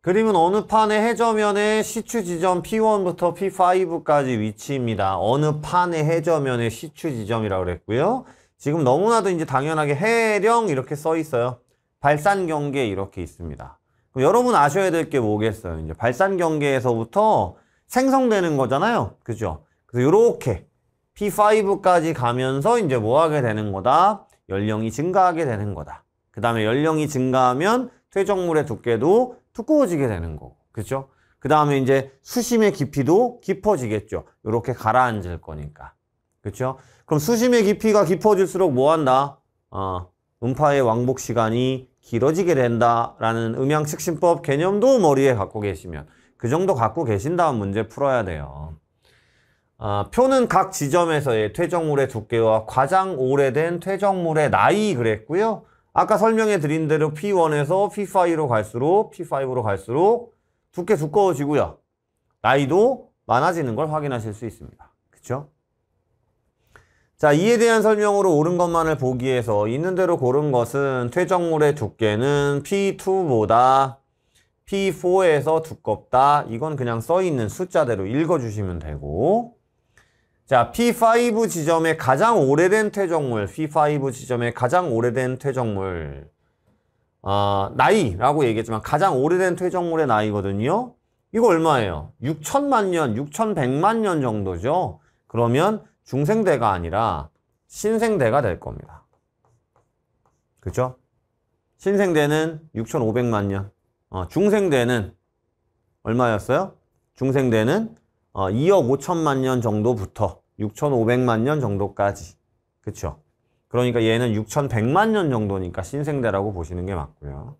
그림은 어느 판의 해저면의 시추 지점 P1부터 P5까지 위치입니다. 어느 판의 해저면의 시추 지점이라고 그랬고요. 지금 너무나도 이제 당연하게 해령 이렇게 써 있어요. 발산 경계 이렇게 있습니다. 그럼 여러분 아셔야 될 게 뭐겠어요? 이제 발산 경계에서부터 생성되는 거잖아요. 그죠? 그래서 이렇게 P5까지 가면서 이제 뭐 하게 되는 거다? 연령이 증가하게 되는 거다. 그 다음에 연령이 증가하면 퇴적물의 두께도 두꺼워지게 되는 거 그죠? 그 다음에 이제 수심의 깊이도 깊어지겠죠. 이렇게 가라앉을 거니까. 그렇죠? 그럼 수심의 깊이가 깊어질수록 뭐 한다? 어, 음파의 왕복 시간이 길어지게 된다라는 음향측심법 개념도 머리에 갖고 계시면 그 정도 갖고 계신 다음 문제 풀어야 돼요. 어, 표는 각 지점에서의 퇴적물의 두께와 가장 오래된 퇴적물의 나이 그랬고요. 아까 설명해 드린 대로 P1에서 P5로 갈수록 P5로 갈수록 두께 두꺼워지고요. 나이도 많아지는 걸 확인하실 수 있습니다. 그쵸? 자, 이에 대한 설명으로 옳은 것만을 보기에서 있는 대로 고른 것은 퇴적물의 두께는 P2보다 P4에서 두껍다. 이건 그냥 써있는 숫자대로 읽어주시면 되고 자, P5 지점의 가장 오래된 퇴적물, P5 지점의 가장 오래된 퇴적물, 어, 나이라고 얘기했지만 가장 오래된 퇴적물의 나이거든요. 이거 얼마예요? 6천만 년, 6천백만년 정도죠. 그러면 중생대가 아니라 신생대가 될 겁니다. 그죠? 신생대는 6,500만 년, 어, 중생대는 얼마였어요? 중생대는 2억 어, 5천만 년 정도부터 6,500만 년 정도까지. 그쵸 그러니까 얘는 6,100만 년 정도니까 신생대라고 보시는 게 맞고요.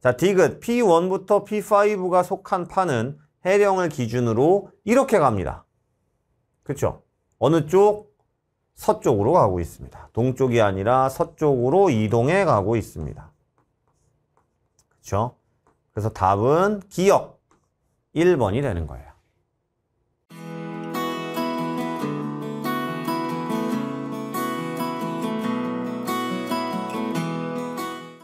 자, 디귿 P1부터 P5가 속한 파는 해령을 기준으로 이렇게 갑니다. 그쵸 어느 쪽? 서쪽으로 가고 있습니다. 동쪽이 아니라 서쪽으로 이동해 가고 있습니다. 그쵸 그래서 답은 기억 1번이 되는 거예요.